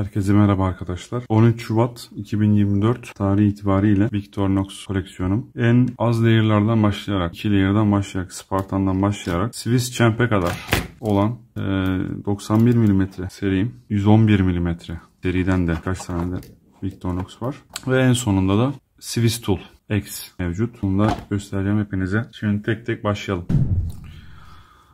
Herkese merhaba arkadaşlar. 13 Şubat 2024 tarihi itibariyle Victorinox koleksiyonum. En az layer'lardan başlayarak, 2 layer'dan başlayarak, Spartan'dan başlayarak Swiss Champ'e kadar olan e, 91 mm seriyim, 111 mm seriden de kaç tane de Victorinox var. Ve en sonunda da Swiss Tool X mevcut. Bunu da göstereceğim hepinize. Şimdi tek tek başlayalım.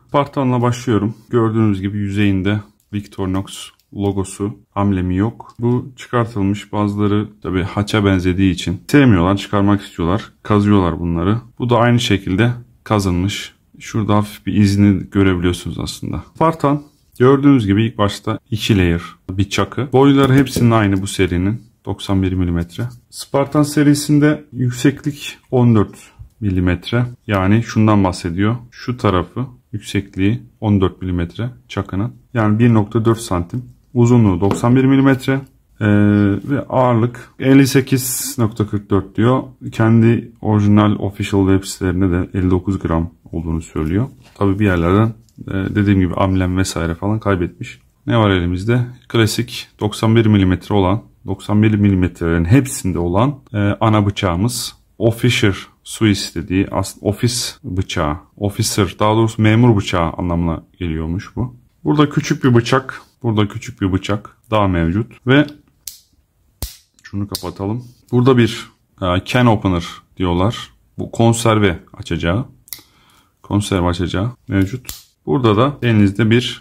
Spartan'la başlıyorum. Gördüğünüz gibi yüzeyinde Victorinox logosu, amblemi yok. Bu çıkartılmış bazıları tabi haça benzediği için sevmiyorlar, çıkarmak istiyorlar. Kazıyorlar bunları. Bu da aynı şekilde kazınmış. Şurada hafif bir izini görebiliyorsunuz aslında. Spartan gördüğünüz gibi ilk başta iki layer bir çakı. Boyları hepsinin aynı bu serinin. 91 mm. Spartan serisinde yükseklik 14 mm. Yani şundan bahsediyor. Şu tarafı yüksekliği 14 mm çakının. Yani 1.4 santim uzunluğu 91 mm ee, ve ağırlık 58.44 diyor. Kendi orijinal official web sitelerinde de 59 gram olduğunu söylüyor. Tabi bir yerlerden e, dediğim gibi amblem vesaire falan kaybetmiş. Ne var elimizde? Klasik 91 mm olan 91 mm'lerin hepsinde olan e, ana bıçağımız Officer Swiss dediği ofis bıçağı. Officer daha doğrusu memur bıçağı anlamına geliyormuş bu. Burada küçük bir bıçak Burada küçük bir bıçak daha mevcut ve şunu kapatalım. Burada bir e, can opener diyorlar. Bu konserve açacağı. Konserve açacağı mevcut. Burada da elinizde bir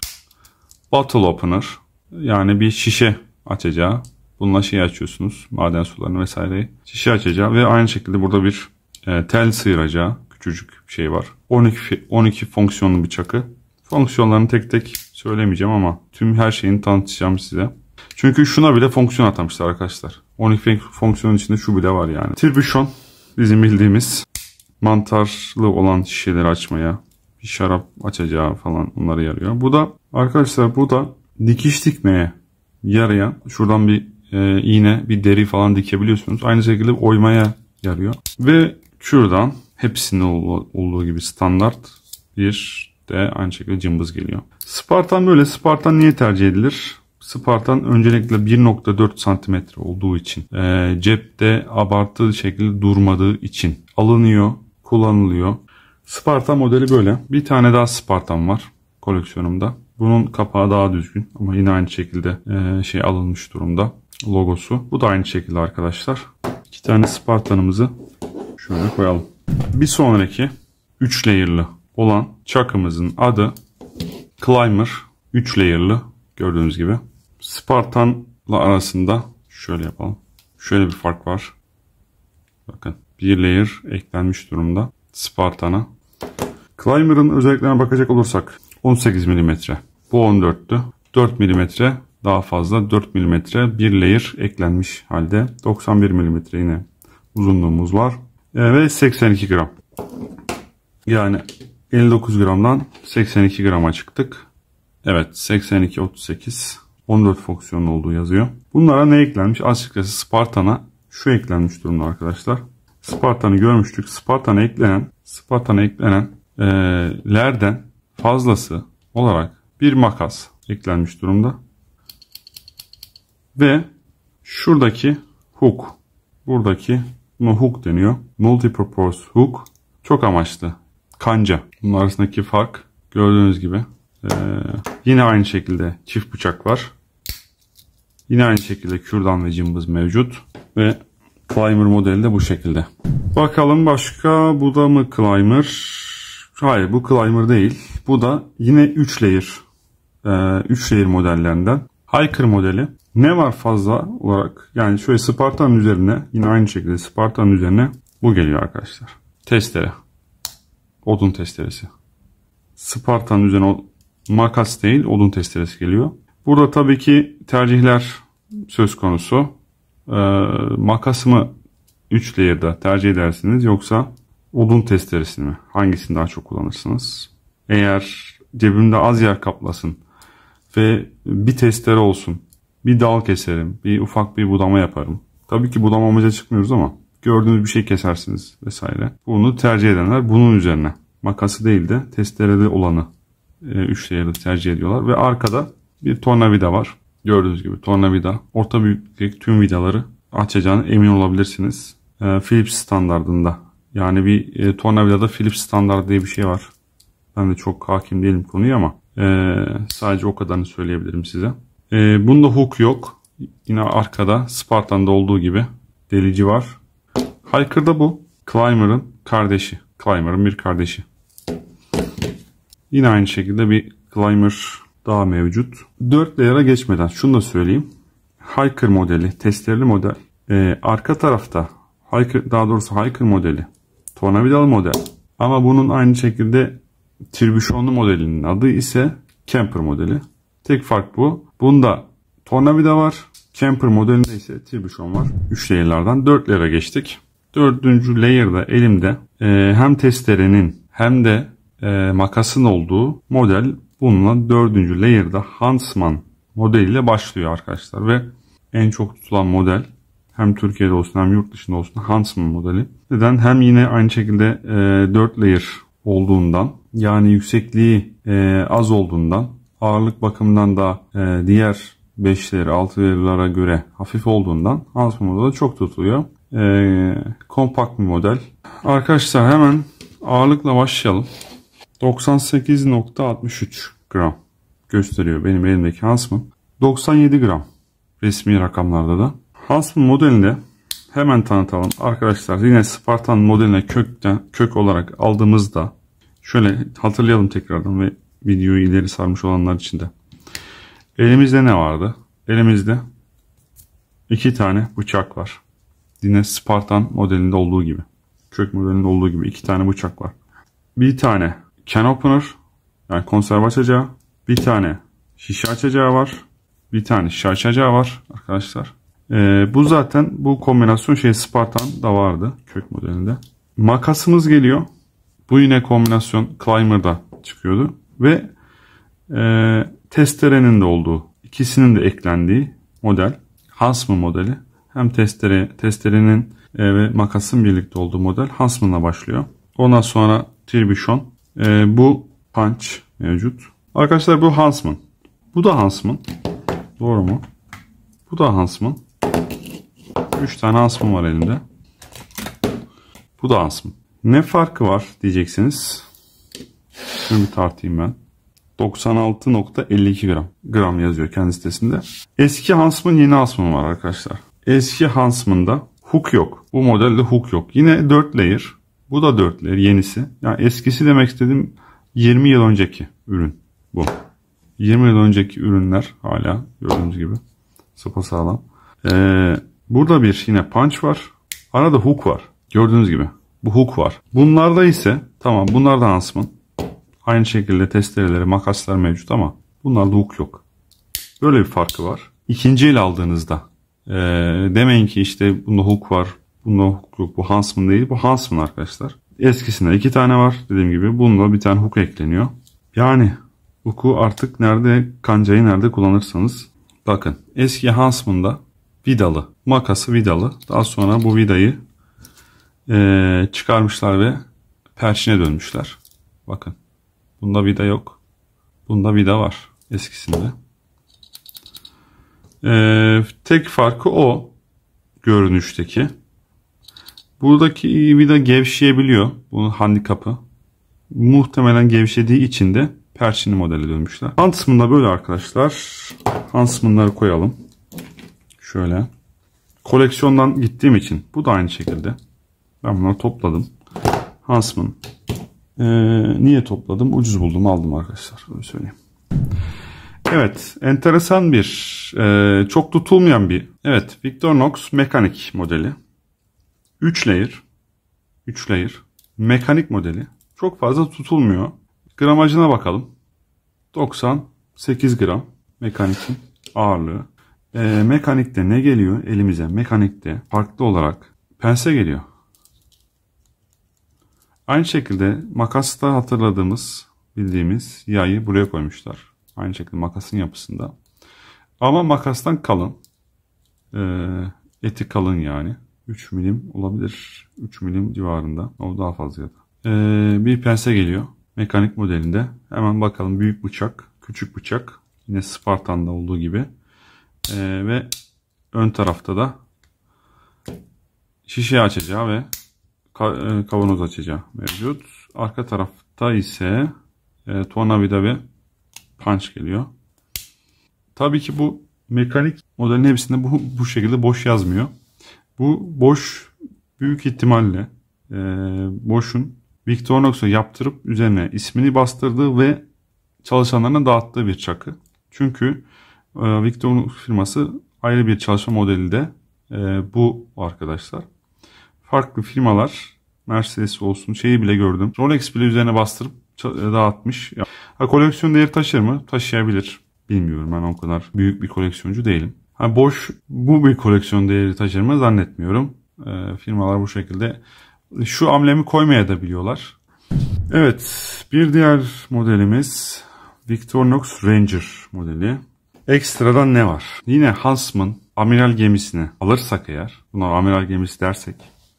bottle opener. Yani bir şişe açacağı. Bununla şey açıyorsunuz. Maden sularını vesaireyi. Şişe açacağı ve aynı şekilde burada bir e, tel sıyıracağı küçücük bir şey var. 12 12 fonksiyonlu bir çakı. Fonksiyonlarını tek tek söylemeyeceğim ama tüm her şeyini tanıtacağım size. Çünkü şuna bile fonksiyon atamışlar arkadaşlar. 12 fonksiyonun içinde şu bile var yani. Tribüşon bizim bildiğimiz mantarlı olan şişeleri açmaya, bir şarap açacağı falan onları yarıyor. Bu da arkadaşlar bu da dikiş dikmeye yarayan şuradan bir e, iğne, bir deri falan dikebiliyorsunuz. Aynı şekilde oymaya yarıyor. Ve şuradan hepsinin olduğu gibi standart bir de aynı şekilde cımbız geliyor. Spartan böyle. Spartan niye tercih edilir? Spartan öncelikle 1.4 cm olduğu için e, cepte abarttığı şekilde durmadığı için alınıyor, kullanılıyor. Spartan modeli böyle. Bir tane daha Spartan var koleksiyonumda. Bunun kapağı daha düzgün ama yine aynı şekilde e, şey alınmış durumda logosu. Bu da aynı şekilde arkadaşlar. İki tane Spartan'ımızı şöyle koyalım. Bir sonraki 3 layer'lı olan çakımızın adı Climber 3 layer'lı gördüğünüz gibi. Spartan'la arasında şöyle yapalım. Şöyle bir fark var. Bakın bir layer eklenmiş durumda Spartan'a. Climber'ın özelliklerine bakacak olursak 18 mm. Bu 14'tü. 4 mm daha fazla 4 mm bir layer eklenmiş halde. 91 mm yine uzunluğumuz var. E, ve 82 gram. Yani 59 gramdan 82 grama çıktık. Evet 82 38 14 fonksiyonlu olduğu yazıyor. Bunlara ne eklenmiş? Açıkçası Spartan'a şu eklenmiş durumda arkadaşlar. Spartan'ı görmüştük. Spartan'a eklenen Spartan'a eklenen e, lerden fazlası olarak bir makas eklenmiş durumda. Ve şuradaki hook buradaki no hook deniyor. Multipurpose hook çok amaçlı kanca. Bunlar arasındaki fark gördüğünüz gibi. Ee, yine aynı şekilde çift bıçak var. Yine aynı şekilde kürdan ve cımbız mevcut. Ve Climber modeli de bu şekilde. Bakalım başka bu da mı Climber? Hayır bu Climber değil. Bu da yine 3 layer. 3 ee, layer modellerinden. Hiker modeli. Ne var fazla olarak? Yani şöyle Spartan üzerine yine aynı şekilde Spartan üzerine bu geliyor arkadaşlar. Testere odun testeresi. Sparta'nın üzerine makas değil odun testeresi geliyor. Burada tabii ki tercihler söz konusu. Ee, makas mı 3 layer'da tercih edersiniz yoksa odun testeresini mi? Hangisini daha çok kullanırsınız? Eğer cebimde az yer kaplasın ve bir testere olsun, bir dal keserim, bir ufak bir budama yaparım. Tabii ki budama budamamaca çıkmıyoruz ama gördüğünüz bir şey kesersiniz vesaire. Bunu tercih edenler bunun üzerine makası değil de testereli olanı e, üçleyeli tercih ediyorlar. Ve arkada bir tornavida var. Gördüğünüz gibi tornavida. Orta büyüklük tüm vidaları açacağına emin olabilirsiniz. E, Philips standardında. Yani bir e, tornavidada Philips standart diye bir şey var. Ben de çok hakim değilim konuya ama e, sadece o kadarını söyleyebilirim size. E, bunda hook yok. Yine arkada Spartan'da olduğu gibi delici var. Hiker da bu. Climber'ın kardeşi. Climber'ın bir kardeşi. Yine aynı şekilde bir Climber daha mevcut. 4 layer'a geçmeden şunu da söyleyeyim. Hiker modeli, testerli model. Ee, arka tarafta Hiker, daha doğrusu Hiker modeli. Tornavidalı model. Ama bunun aynı şekilde tribüşonlu modelinin adı ise Camper modeli. Tek fark bu. Bunda tornavida var. Camper modelinde ise tribüşon var. 3 layer'lardan 4 layer'a geçtik. Dördüncü layer'da elimde e, hem testerenin hem de e, makasın olduğu model bununla dördüncü layer'da Huntsman modeliyle başlıyor arkadaşlar ve en çok tutulan model hem Türkiye'de olsun hem yurt dışında olsun Huntsman modeli. Neden? Hem yine aynı şekilde e, 4 layer olduğundan yani yüksekliği e, az olduğundan ağırlık bakımından da e, diğer 5 layer 6 layer'lara göre hafif olduğundan Huntsman modeli çok tutuluyor. Ee, kompakt bir model. Arkadaşlar hemen ağırlıkla başlayalım. 98.63 gram gösteriyor benim elimdeki Hansman. 97 gram resmi rakamlarda da. Hansman modelini hemen tanıtalım. Arkadaşlar yine Spartan modeline kökten, kök olarak aldığımızda şöyle hatırlayalım tekrardan ve videoyu ileri sarmış olanlar için de. Elimizde ne vardı? Elimizde iki tane bıçak var. Yine Spartan modelinde olduğu gibi. Kök modelinde olduğu gibi iki tane bıçak var. Bir tane can opener yani konserve açacağı. Bir tane şişe açacağı var. Bir tane şişe açacağı var arkadaşlar. Ee, bu zaten bu kombinasyon şey Spartan da vardı kök modelinde. Makasımız geliyor. Bu yine kombinasyon Climber'da çıkıyordu. Ve e, testerenin de olduğu ikisinin de eklendiği model. Hasmı modeli hem testere, testerenin e, ve makasın birlikte olduğu model Huntsman'la başlıyor. Ondan sonra Tribishon. E, bu Punch mevcut. Arkadaşlar bu Hansman. Bu da Hansman. Doğru mu? Bu da Hansman. 3 tane Hansman var elimde. Bu da Hansman. Ne farkı var diyeceksiniz. Şunu bir tartayım ben. 96.52 gram. Gram yazıyor kendi sitesinde. Eski Hansman yeni Hansman var arkadaşlar. Eski Huntsman'da hook yok. Bu modelde hook yok. Yine 4 layer. Bu da 4 layer yenisi. Yani eskisi demek istedim 20 yıl önceki ürün bu. 20 yıl önceki ürünler hala gördüğünüz gibi sapasağlam. Ee, burada bir yine punch var. Arada hook var. Gördüğünüz gibi. Bu hook var. Bunlarda ise tamam bunlar da Huntsman. Aynı şekilde testereleri, makaslar mevcut ama bunlarda hook yok. Böyle bir farkı var. İkinci el aldığınızda e, demeyin ki işte bunda hook var, bunda hook yok, bu Huntsman değil, bu Huntsman arkadaşlar. Eskisinde iki tane var dediğim gibi. Bununla bir tane hook ekleniyor. Yani hook'u artık nerede, kancayı nerede kullanırsanız bakın. Eski Huntsman'da vidalı, makası vidalı. Daha sonra bu vidayı e, çıkarmışlar ve perçine dönmüşler. Bakın. Bunda vida yok. Bunda vida var eskisinde. E, Tek farkı o görünüşteki. Buradaki vida gevşeyebiliyor. Bunun handikapı. Muhtemelen gevşediği için de perçinli modele dönmüşler. Huntsman da böyle arkadaşlar. Huntsman'ları koyalım. Şöyle. Koleksiyondan gittiğim için. Bu da aynı şekilde. Ben bunları topladım. Huntsman. Ee, niye topladım? Ucuz buldum aldım arkadaşlar. Öyle söyleyeyim. Evet enteresan bir e, çok tutulmayan bir evet Victorinox mekanik modeli. 3 layer 3 layer mekanik modeli çok fazla tutulmuyor. Gramajına bakalım. 98 gram mekanikin ağırlığı. E, mekanikte ne geliyor elimize? Mekanikte farklı olarak pense geliyor. Aynı şekilde makasta hatırladığımız bildiğimiz yayı buraya koymuşlar. Aynı şekilde makasın yapısında. Ama makastan kalın. E, eti kalın yani. 3 milim olabilir. 3 milim civarında. O daha fazla ya da. E, bir pense geliyor. Mekanik modelinde. Hemen bakalım büyük bıçak, küçük bıçak. Yine Spartan'da olduğu gibi. E, ve ön tarafta da şişe açacağı ve e, kavanoz açacağı mevcut. Arka tarafta ise e, tornavida ve punch geliyor. Tabii ki bu mekanik modelin hepsinde bu, bu şekilde boş yazmıyor. Bu boş büyük ihtimalle e, boşun Victorinox'u yaptırıp üzerine ismini bastırdığı ve çalışanlarına dağıttığı bir çakı. Çünkü e, Victorinox firması ayrı bir çalışma modeli de e, bu arkadaşlar. Farklı firmalar Mercedes olsun şeyi bile gördüm. Rolex bile üzerine bastırıp dağıtmış. Ha, koleksiyon değeri taşır mı? Taşıyabilir. Bilmiyorum ben o kadar büyük bir koleksiyoncu değilim. Ha, boş bu bir koleksiyon değeri taşır mı zannetmiyorum. E, firmalar bu şekilde şu amblemi koymaya da biliyorlar. Evet bir diğer modelimiz Victorinox Ranger modeli. Ekstradan ne var? Yine Huntsman amiral gemisini alırsak eğer, bunlar amiral gemisi dersek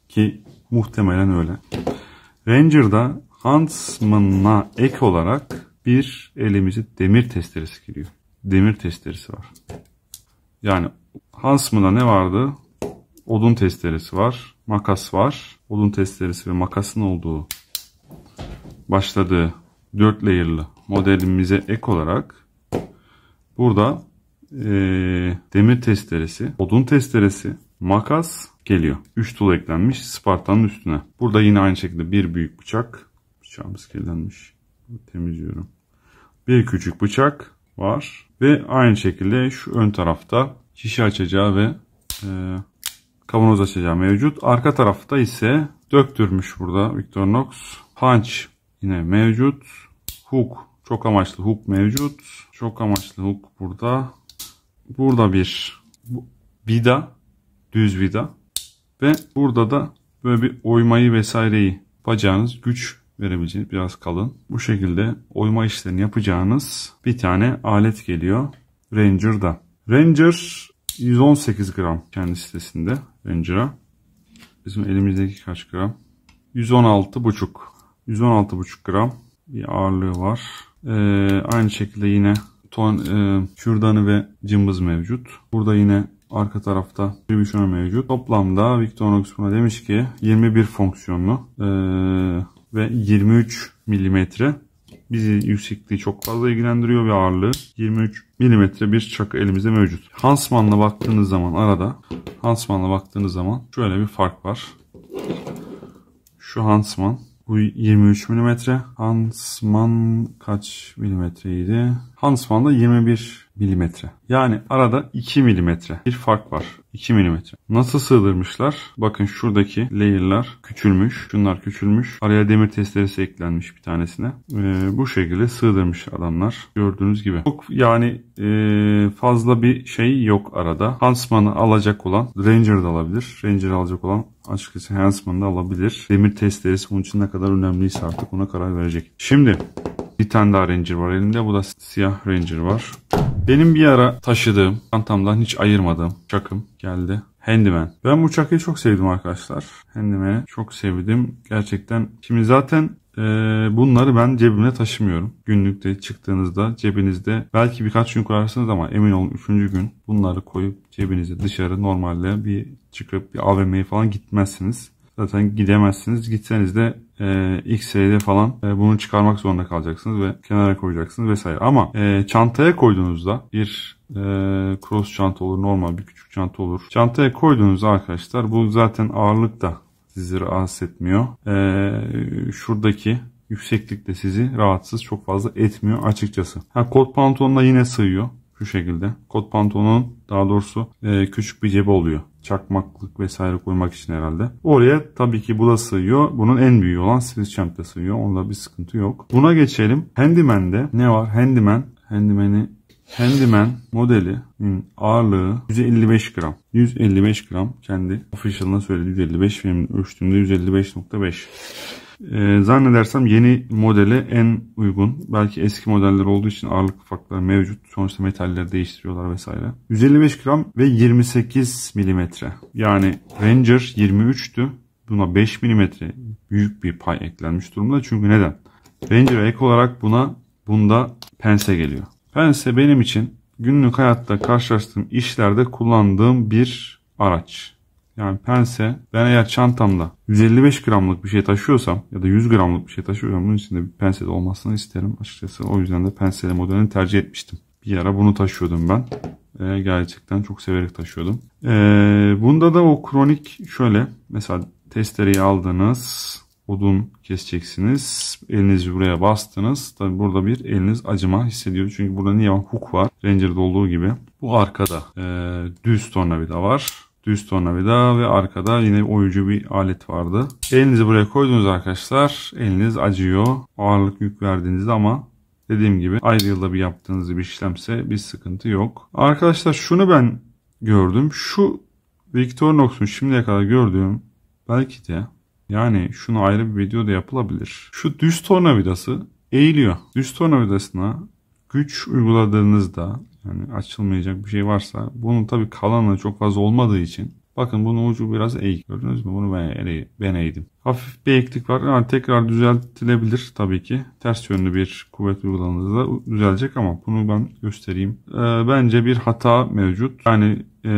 ki muhtemelen öyle. Ranger'da Huntsman'a ek olarak bir elimizi demir testeresi giriyor. Demir testeresi var. Yani Huntsman'a ne vardı? Odun testeresi var. Makas var. Odun testeresi ve makasın olduğu başladığı 4 layer'lı modelimize ek olarak burada e, demir testeresi, odun testeresi, makas geliyor. 3 tool eklenmiş Spartan'ın üstüne. Burada yine aynı şekilde bir büyük bıçak, Bıçağımız kirlenmiş. Temizliyorum. Bir küçük bıçak var. Ve aynı şekilde şu ön tarafta şişe açacağı ve e, kavanoz açacağı mevcut. Arka tarafta ise döktürmüş burada Victorinox. Punch yine mevcut. Hook çok amaçlı hook mevcut. Çok amaçlı hook burada. Burada bir vida. Düz vida. Ve burada da böyle bir oymayı vesaireyi bacağınız güç verebileceğiniz biraz kalın. Bu şekilde oyma işlerini yapacağınız bir tane alet geliyor Ranger'da. Ranger 118 gram kendi sitesinde Ranger'a. Bizim elimizdeki kaç gram? 116 buçuk. 116 buçuk gram bir ağırlığı var. Ee, aynı şekilde yine ton e, kürdanı ve cımbız mevcut. Burada yine arka tarafta distribüsyon mevcut. Toplamda Victorinox buna demiş ki 21 fonksiyonlu e, ve 23 milimetre bizi yüksekliği çok fazla ilgilendiriyor ve ağırlığı 23 milimetre bir çakı elimizde mevcut. Hansman'la baktığınız zaman arada Hansman'la baktığınız zaman şöyle bir fark var. Şu Hansman bu 23 milimetre. Hansman kaç milimetreydi? Hansman'da 21 milimetre. Yani arada 2 milimetre bir fark var. 2 milimetre. Nasıl sığdırmışlar? Bakın şuradaki layer'lar küçülmüş. Şunlar küçülmüş. Araya demir testeresi eklenmiş bir tanesine. Ee, bu şekilde sığdırmış adamlar. Gördüğünüz gibi. Çok yani e, fazla bir şey yok arada. Hansman'ı alacak olan Ranger Ranger'da alabilir. Ranger alacak olan açıkçası Hansman'da alabilir. Demir testeresi bunun için ne kadar önemliyse artık ona karar verecek. Şimdi bir tane daha Ranger var elinde. Bu da siyah siyah Ranger var. Benim bir ara taşıdığım, çantamdan hiç ayırmadığım çakım geldi. Handyman. Ben bu çakıyı çok sevdim arkadaşlar. Handyman'i çok sevdim. Gerçekten şimdi zaten e, bunları ben cebimde taşımıyorum. Günlükte çıktığınızda cebinizde belki birkaç gün koyarsınız ama emin olun 3. gün bunları koyup cebinize dışarı normalde bir çıkıp bir AVM'ye falan gitmezsiniz. Zaten gidemezsiniz. Gitseniz de e, ilk falan e, bunu çıkarmak zorunda kalacaksınız ve kenara koyacaksınız vesaire. Ama e, çantaya koyduğunuzda bir e, cross çanta olur normal bir küçük çanta olur. Çantaya koyduğunuzda arkadaşlar bu zaten ağırlık da sizi rahatsız etmiyor. E, şuradaki yükseklik de sizi rahatsız çok fazla etmiyor açıkçası. Ha, kot pantolonla yine sığıyor. Şu şekilde. Kot pantolonun daha doğrusu e, küçük bir cebi oluyor. Çakmaklık vesaire koymak için herhalde. Oraya tabii ki bu da sığıyor. Bunun en büyüğü olan Swiss Champ sığıyor. Onda bir sıkıntı yok. Buna geçelim. Handyman'de ne var? Handyman. Handyman'i Handyman modeli ağırlığı 155 gram. 155 gram kendi official'ına söyledi. 155 benim ölçtüğümde 155.5. E, zannedersem yeni modele en uygun. Belki eski modeller olduğu için ağırlık ufaklar mevcut. Sonuçta metalleri değiştiriyorlar vesaire. 155 gram ve 28 milimetre. Yani Ranger 23'tü. Buna 5 milimetre büyük bir pay eklenmiş durumda. Çünkü neden? Ranger ek olarak buna bunda pense geliyor. Pense benim için günlük hayatta karşılaştığım işlerde kullandığım bir araç. Yani pense ben eğer çantamda 155 gramlık bir şey taşıyorsam ya da 100 gramlık bir şey taşıyorsam bunun içinde bir pense de olmasını isterim. Açıkçası o yüzden de penseli modelini tercih etmiştim. Bir ara bunu taşıyordum ben. E, gerçekten çok severek taşıyordum. E, bunda da o kronik şöyle mesela testereyi aldınız odun keseceksiniz. Elinizi buraya bastınız. Tabi burada bir eliniz acıma hissediyor. Çünkü burada niye var? Hook var. Ranger'da olduğu gibi. Bu arkada e, düz tornavida var. Düz tornavida ve arkada yine oyucu bir alet vardı. Elinizi buraya koydunuz arkadaşlar. Eliniz acıyor. Ağırlık yük verdiğinizde ama dediğim gibi ayrı yılda bir yaptığınız bir işlemse bir sıkıntı yok. Arkadaşlar şunu ben gördüm. Şu Victorinox'un şimdiye kadar gördüğüm belki de yani şunu ayrı bir videoda yapılabilir. Şu düz tornavidası eğiliyor. Düz tornavidasına güç uyguladığınızda yani açılmayacak bir şey varsa bunun tabi kalanı çok fazla olmadığı için bakın bunun ucu biraz eğik gördünüz mü bunu ben, ben eğdim. Hafif bir eğiklik var yani tekrar düzeltilebilir tabii ki ters yönlü bir kuvvet uygulandığında düzelecek ama bunu ben göstereyim. Ee, bence bir hata mevcut yani e,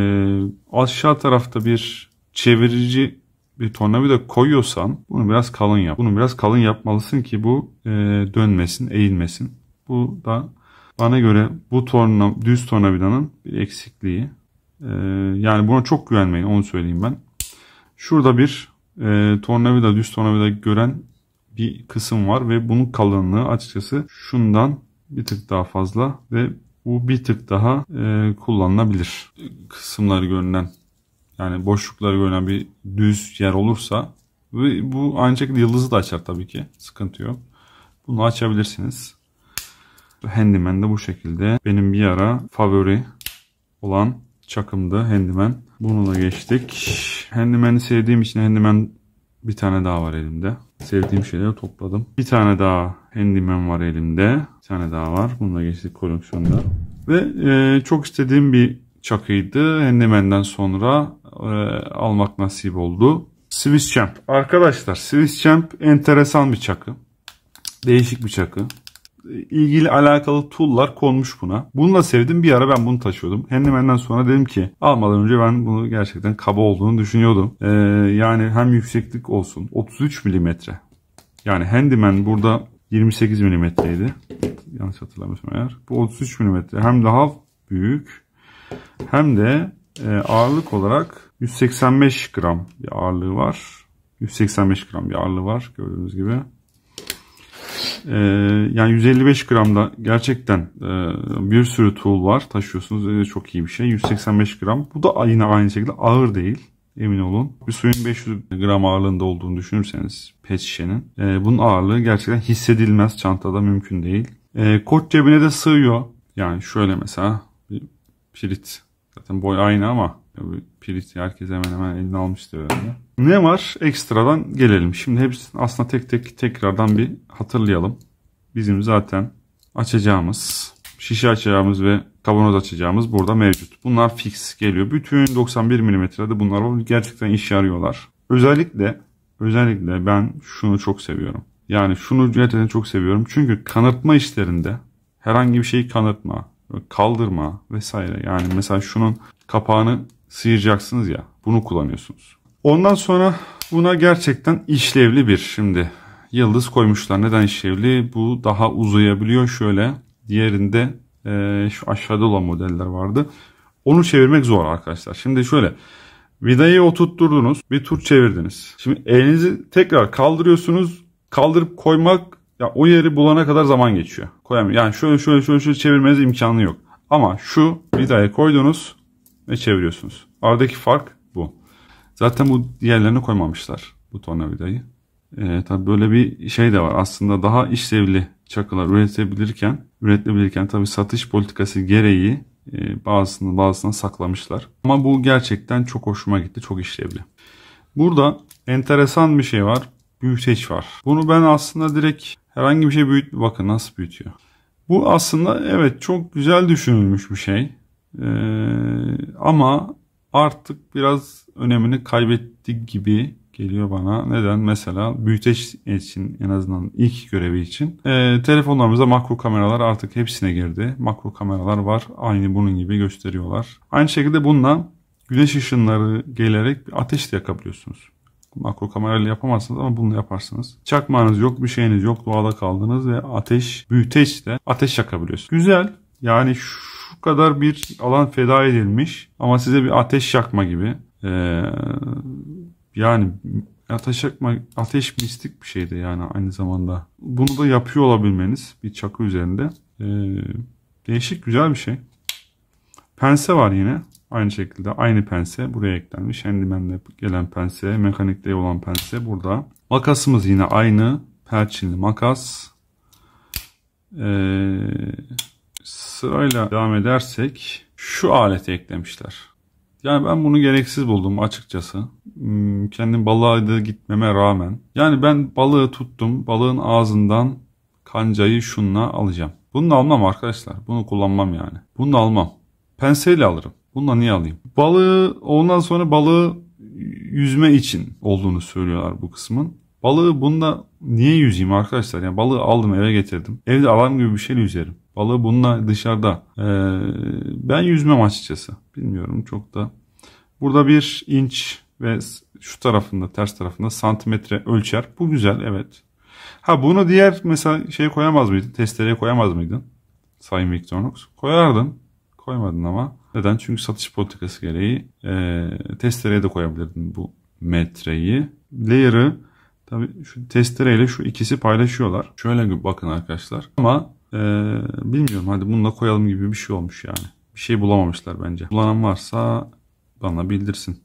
aşağı tarafta bir çevirici bir tornavida koyuyorsan bunu biraz kalın yap. Bunu biraz kalın yapmalısın ki bu e, dönmesin, eğilmesin. Bu da bana göre bu torna, düz tornavidanın bir eksikliği. Ee, yani buna çok güvenmeyin onu söyleyeyim ben. Şurada bir e, tornavida, düz tornavida gören bir kısım var ve bunun kalınlığı açıkçası şundan bir tık daha fazla ve bu bir tık daha e, kullanılabilir. Kısımları görünen yani boşlukları görünen bir düz yer olursa ve bu ancak yıldızı da açar tabii ki. Sıkıntı yok. Bunu açabilirsiniz. Handyman de bu şekilde. Benim bir ara favori olan çakımdı Handyman. Bunu da geçtik. Handyman'i sevdiğim için Handyman bir tane daha var elimde. Sevdiğim şeyleri topladım. Bir tane daha Handyman var elimde. Bir tane daha var. Bunu da geçtik koleksiyonda. Ve e, çok istediğim bir çakıydı. Handyman'den sonra e, almak nasip oldu. Swiss Champ. Arkadaşlar Swiss Champ enteresan bir çakı. Değişik bir çakı ilgili alakalı tool'lar konmuş buna. Bunu da sevdim. Bir ara ben bunu taşıyordum. Handyman'den sonra dedim ki almadan önce ben bunu gerçekten kaba olduğunu düşünüyordum. Ee, yani hem yükseklik olsun. 33 milimetre. Yani Handyman burada 28 milimetreydi. Yanlış hatırlamıyorsam eğer. Bu 33 milimetre. Hem daha büyük hem de e, ağırlık olarak 185 gram bir ağırlığı var. 185 gram bir ağırlığı var gördüğünüz gibi. E, yani 155 gramda gerçekten e, bir sürü tool var taşıyorsunuz. E, çok iyi bir şey. 185 gram. Bu da yine aynı şekilde ağır değil. Emin olun. Bir suyun 500 gram ağırlığında olduğunu düşünürseniz pet şişenin. E, bunun ağırlığı gerçekten hissedilmez. Çantada mümkün değil. E, koç cebine de sığıyor. Yani şöyle mesela bir pirit. Zaten boy aynı ama Tabii piriti herkes hemen hemen eline almıştı herhalde. Ne var? Ekstradan gelelim. Şimdi hepsini aslında tek tek tekrardan bir hatırlayalım. Bizim zaten açacağımız, şişe açacağımız ve kavanoz açacağımız burada mevcut. Bunlar fix geliyor. Bütün 91 mm'de bunlar var. Gerçekten iş yarıyorlar. Özellikle özellikle ben şunu çok seviyorum. Yani şunu gerçekten çok seviyorum. Çünkü kanırtma işlerinde herhangi bir şeyi kanırtma, kaldırma vesaire. Yani mesela şunun kapağını sıyıracaksınız ya. Bunu kullanıyorsunuz. Ondan sonra buna gerçekten işlevli bir şimdi yıldız koymuşlar. Neden işlevli? Bu daha uzayabiliyor şöyle. Diğerinde e, şu aşağıda olan modeller vardı. Onu çevirmek zor arkadaşlar. Şimdi şöyle vidayı oturtturdunuz. Bir tur çevirdiniz. Şimdi elinizi tekrar kaldırıyorsunuz. Kaldırıp koymak ya o yeri bulana kadar zaman geçiyor. Koyamıyor. Yani şöyle şöyle şöyle şöyle çevirmeniz imkanı yok. Ama şu vidaya koydunuz ve çeviriyorsunuz. Aradaki fark bu. Zaten bu diğerlerini koymamışlar bu tornavidayı. Ee, tabii böyle bir şey de var. Aslında daha işlevli çakılar üretebilirken, üretilebilirken tabii satış politikası gereği e, bazısını bazısına saklamışlar. Ama bu gerçekten çok hoşuma gitti. Çok işlevli. Burada enteresan bir şey var. Büyüteç var. Bunu ben aslında direkt herhangi bir şey büyüt bakın nasıl büyütüyor. Bu aslında evet çok güzel düşünülmüş bir şey. Ee, ama artık biraz önemini kaybetti gibi geliyor bana. Neden? Mesela büyüteç için en azından ilk görevi için. E, telefonlarımızda makro kameralar artık hepsine girdi. Makro kameralar var. Aynı bunun gibi gösteriyorlar. Aynı şekilde bununla güneş ışınları gelerek bir ateş de yakabiliyorsunuz. Makro kamerayla yapamazsınız ama bunu yaparsınız. Çakmağınız yok, bir şeyiniz yok. Doğada kaldınız ve ateş, büyüteçle ateş yakabiliyorsunuz. Güzel. Yani şu buçuk kadar bir alan feda edilmiş. Ama size bir ateş yakma gibi. Ee, yani ateş yakma, ateş mistik bir şeydi yani aynı zamanda. Bunu da yapıyor olabilmeniz bir çakı üzerinde. Ee, değişik güzel bir şey. Pense var yine. Aynı şekilde aynı pense buraya eklenmiş. Handyman'le gelen pense, mekanikte olan pense burada. Makasımız yine aynı. Perçinli makas. Ee, Sırayla devam edersek şu aleti eklemişler. Yani ben bunu gereksiz buldum açıkçası. Hmm, kendim balığa da gitmeme rağmen. Yani ben balığı tuttum. Balığın ağzından kancayı şunla alacağım. Bunu almam arkadaşlar. Bunu kullanmam yani. Bunu almam. Penseyle alırım. Bununla niye alayım? Balığı ondan sonra balığı yüzme için olduğunu söylüyorlar bu kısmın. Balığı bunda niye yüzeyim arkadaşlar? Yani balığı aldım eve getirdim. Evde alarm gibi bir şeyle yüzerim balığı bununla dışarıda. E, ben yüzmem açıkçası. Bilmiyorum çok da. Burada bir inç ve şu tarafında ters tarafında santimetre ölçer. Bu güzel evet. Ha bunu diğer mesela şey koyamaz mıydın? Testereye koyamaz mıydın? Sayın Victorinox. Koyardın. Koymadın ama. Neden? Çünkü satış politikası gereği e, testereye de koyabilirdin bu metreyi. Layer'ı tabii şu testereyle şu ikisi paylaşıyorlar. Şöyle bakın arkadaşlar. Ama ee, bilmiyorum hadi bunu da koyalım gibi bir şey olmuş yani. Bir şey bulamamışlar bence. Bulanan varsa bana bildirsin.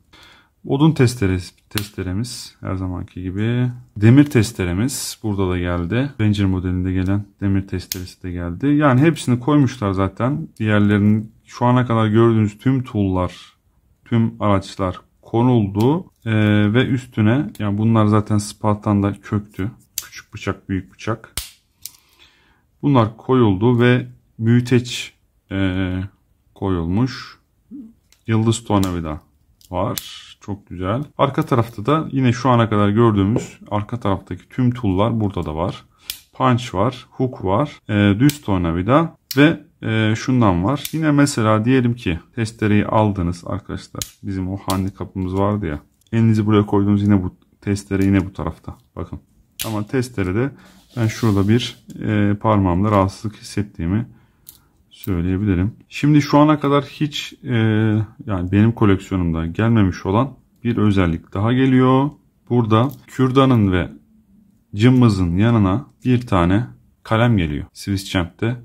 Odun testeresi, testeremiz her zamanki gibi. Demir testeremiz burada da geldi. Ranger modelinde gelen demir testeresi de geldi. Yani hepsini koymuşlar zaten. Diğerlerinin şu ana kadar gördüğünüz tüm tool'lar, tüm araçlar konuldu. Ee, ve üstüne yani bunlar zaten Spartan'da köktü. Küçük bıçak, büyük bıçak. Bunlar koyuldu ve büyüteç e, koyulmuş. Yıldız tornavida var. Çok güzel. Arka tarafta da yine şu ana kadar gördüğümüz arka taraftaki tüm tullar burada da var. Punch var, hook var, e, düz tornavida ve e, şundan var. Yine mesela diyelim ki testereyi aldınız arkadaşlar. Bizim o handikapımız vardı ya. Elinizi buraya koyduğunuz yine bu testere yine bu tarafta. Bakın. Ama testere de ben şurada bir e, parmağımda rahatsızlık hissettiğimi söyleyebilirim. Şimdi şu ana kadar hiç e, yani benim koleksiyonumda gelmemiş olan bir özellik daha geliyor. Burada kürdanın ve cımbızın yanına bir tane kalem geliyor. Swiss Champ'te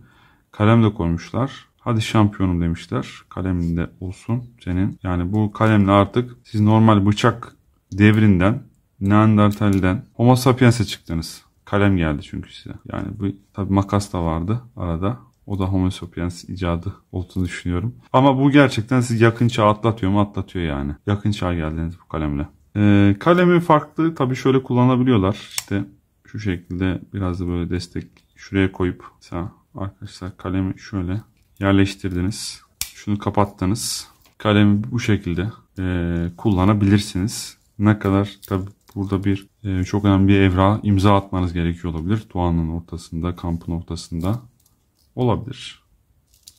kalem de koymuşlar. Hadi şampiyonum demişler. Kalemin de olsun senin. Yani bu kalemle artık siz normal bıçak devrinden, Neandertal'den Homo sapiens'e çıktınız kalem geldi çünkü size. Yani bu tabii makas da vardı arada. O da Homo sapiens icadı olduğunu düşünüyorum. Ama bu gerçekten siz yakın çağ atlatıyor mu? Atlatıyor yani. Yakın çağ geldiniz bu kalemle. Ee, kalemi farklı tabii şöyle kullanabiliyorlar. İşte şu şekilde biraz da böyle destek şuraya koyup mesela arkadaşlar kalemi şöyle yerleştirdiniz. Şunu kapattınız. Kalemi bu şekilde e, kullanabilirsiniz. Ne kadar tabi burada bir ee, çok önemli bir evra imza atmanız gerekiyor olabilir. Doğanın ortasında, kampın ortasında olabilir.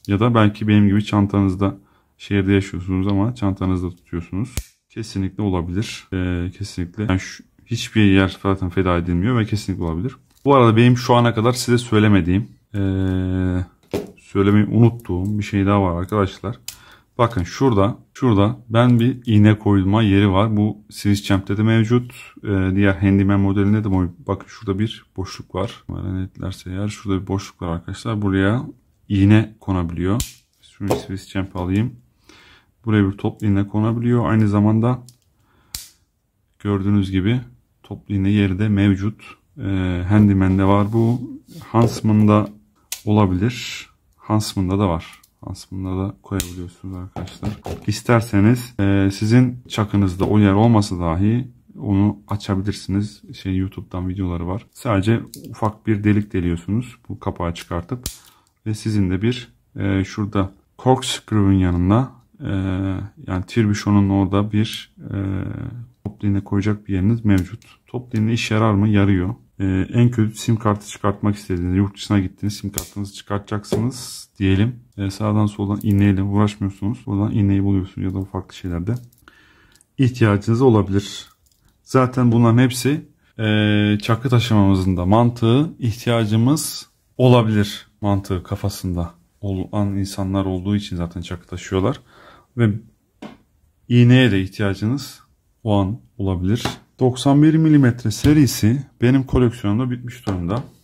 Ya da belki benim gibi çantanızda şehirde yaşıyorsunuz ama çantanızda tutuyorsunuz. Kesinlikle olabilir. E, kesinlikle yani şu, hiçbir yer zaten feda edilmiyor ve kesinlikle olabilir. Bu arada benim şu ana kadar size söylemediğim, e, söylemeyi unuttuğum bir şey daha var arkadaşlar. Bakın şurada, şurada ben bir iğne koyulma yeri var. Bu Swiss Champ'te de mevcut. Ee, diğer Handyman modelinde de Bakın şurada bir boşluk var. Kamera netlerse eğer şurada bir boşluk var arkadaşlar. Buraya iğne konabiliyor. Şunu Swiss Champ alayım. Buraya bir toplu iğne konabiliyor. Aynı zamanda gördüğünüz gibi toplu iğne yeri de mevcut. Ee, Handyman'de var bu. Huntsman'da olabilir. Huntsman'da da var asmında da koyabiliyorsunuz arkadaşlar. İsterseniz e, sizin çakınızda o yer olmasa dahi onu açabilirsiniz. Şey YouTube'dan videoları var. Sadece ufak bir delik deliyorsunuz. Bu kapağı çıkartıp ve sizin de bir e, şurada corkscrew'un yanında e, yani tirbişonun orada bir e, top koyacak bir yeriniz mevcut. Top iş yarar mı? Yarıyor. Ee, en kötü sim kartı çıkartmak istediğiniz, yurt dışına gittiğiniz sim kartınızı çıkartacaksınız diyelim. Ee, sağdan soldan iğneyle uğraşmıyorsunuz. Oradan iğneyi buluyorsunuz ya da farklı şeylerde ihtiyacınız olabilir. Zaten bunların hepsi e, çakı taşımamızın da mantığı ihtiyacımız olabilir mantığı kafasında olan insanlar olduğu için zaten çakı taşıyorlar. Ve iğneye de ihtiyacınız o an olabilir. 91 mm serisi benim koleksiyonumda bitmiş durumda.